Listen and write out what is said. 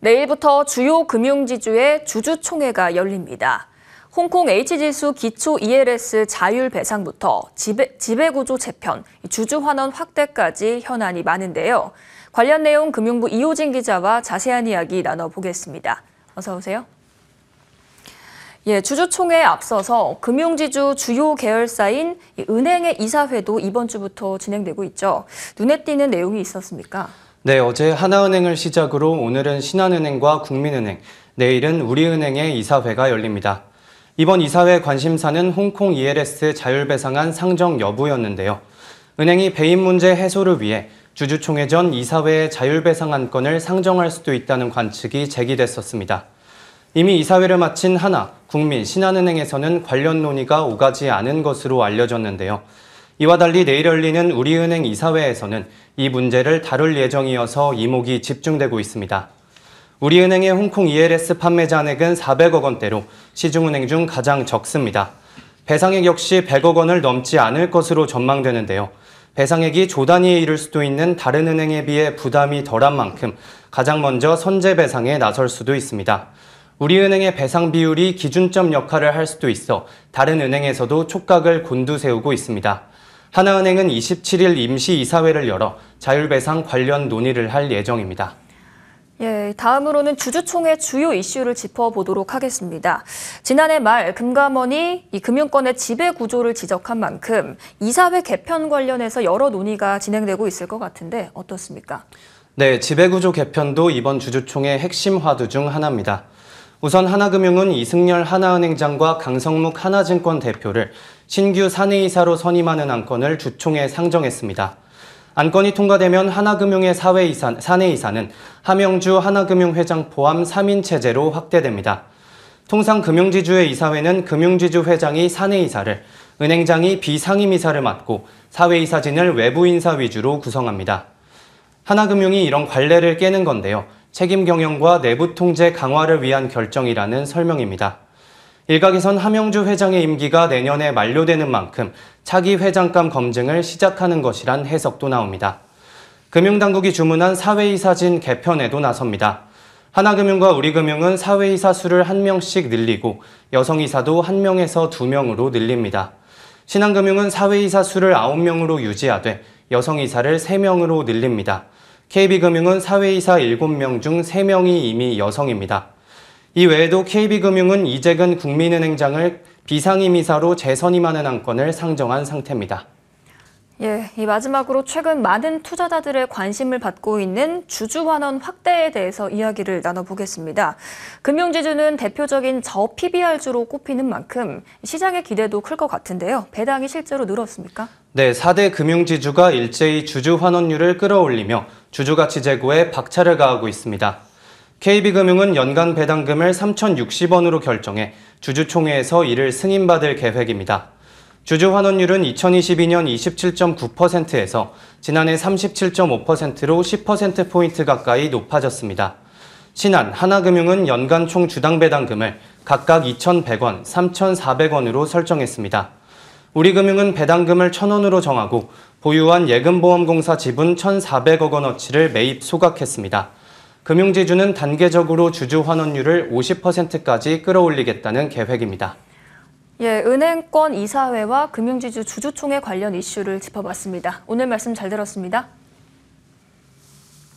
내일부터 주요 금융지주의 주주총회가 열립니다. 홍콩 H지수 기초 ELS 자율 배상부터 지배, 지배구조 재편, 주주환원 확대까지 현안이 많은데요. 관련 내용 금융부 이호진 기자와 자세한 이야기 나눠보겠습니다. 어서 오세요. 예, 주주총회에 앞서서 금융지주 주요 계열사인 은행의 이사회도 이번 주부터 진행되고 있죠. 눈에 띄는 내용이 있었습니까? 네, 어제 하나은행을 시작으로 오늘은 신한은행과 국민은행, 내일은 우리은행의 이사회가 열립니다. 이번 이사회 관심사는 홍콩 ELS 자율배상안 상정 여부였는데요. 은행이 배임 문제 해소를 위해 주주총회 전 이사회의 자율배상안 건을 상정할 수도 있다는 관측이 제기됐었습니다. 이미 이사회를 마친 하나, 국민, 신한은행에서는 관련 논의가 오가지 않은 것으로 알려졌는데요. 이와 달리 내일 열리는 우리은행 이사회에서는 이 문제를 다룰 예정이어서 이목이 집중되고 있습니다. 우리은행의 홍콩 ELS 판매 잔액은 400억 원대로 시중은행 중 가장 적습니다. 배상액 역시 100억 원을 넘지 않을 것으로 전망되는데요. 배상액이 조 단위에 이를 수도 있는 다른 은행에 비해 부담이 덜한 만큼 가장 먼저 선제 배상에 나설 수도 있습니다. 우리은행의 배상 비율이 기준점 역할을 할 수도 있어 다른 은행에서도 촉각을 곤두세우고 있습니다. 하나은행은 27일 임시이사회를 열어 자율배상 관련 논의를 할 예정입니다. 예, 다음으로는 주주총회 주요 이슈를 짚어보도록 하겠습니다. 지난해 말 금감원이 이 금융권의 지배 구조를 지적한 만큼 이사회 개편 관련해서 여러 논의가 진행되고 있을 것 같은데 어떻습니까? 네, 지배구조 개편도 이번 주주총회 핵심 화두 중 하나입니다. 우선 하나금융은 이승열 하나은행장과 강성묵 하나증권 대표를 신규 사내이사로 선임하는 안건을 주총에 상정했습니다. 안건이 통과되면 하나금융의 사회이사, 사내이사는 하명주 하나금융 회장 포함 3인 체제로 확대됩니다. 통상 금융지주의 이사회는 금융지주 회장이 사내이사를, 은행장이 비상임이사를 맡고 사회이사진을 외부인사 위주로 구성합니다. 하나금융이 이런 관례를 깨는 건데요. 책임 경영과 내부 통제 강화를 위한 결정이라는 설명입니다. 일각에선 함영주 회장의 임기가 내년에 만료되는 만큼 차기 회장감 검증을 시작하는 것이란 해석도 나옵니다. 금융당국이 주문한 사회이사진 개편에도 나섭니다. 하나금융과 우리금융은 사회이사 수를 한명씩 늘리고 여성이사도 한명에서두명으로 늘립니다. 신한금융은 사회이사 수를 아 명으로 유지하되 여성이사를 세명으로 늘립니다. KB금융은 사회이사 7명 중 3명이 이미 여성입니다. 이 외에도 KB금융은 이재근 국민은행장을 비상임이사로 재선임하는 안건을 상정한 상태입니다. 예, 이 마지막으로 최근 많은 투자자들의 관심을 받고 있는 주주환원 확대에 대해서 이야기를 나눠보겠습니다. 금융지주는 대표적인 저 PBR주로 꼽히는 만큼 시장의 기대도 클 것 같은데요. 배당이 실제로 늘었습니까? 네, 4대 금융지주가 일제히 주주환원율을 끌어올리며 주주가치 제고에 박차를 가하고 있습니다. KB금융은 연간 배당금을 3,060원으로 결정해 주주총회에서 이를 승인받을 계획입니다. 주주 환원율은 2022년 27.9%에서 지난해 37.5%로 10%포인트 가까이 높아졌습니다. 신한, 하나금융은 연간 총 주당 배당금을 각각 2,100원, 3,400원으로 설정했습니다. 우리금융은 배당금을 1,000원으로 정하고 보유한 예금보험공사 지분 1,400억 원어치를 매입 소각했습니다. 금융지주는 단계적으로 주주 환원율을 50%까지 끌어올리겠다는 계획입니다. 예, 은행권 이사회와 금융지주 주주총회 관련 이슈를 짚어봤습니다. 오늘 말씀 잘 들었습니다.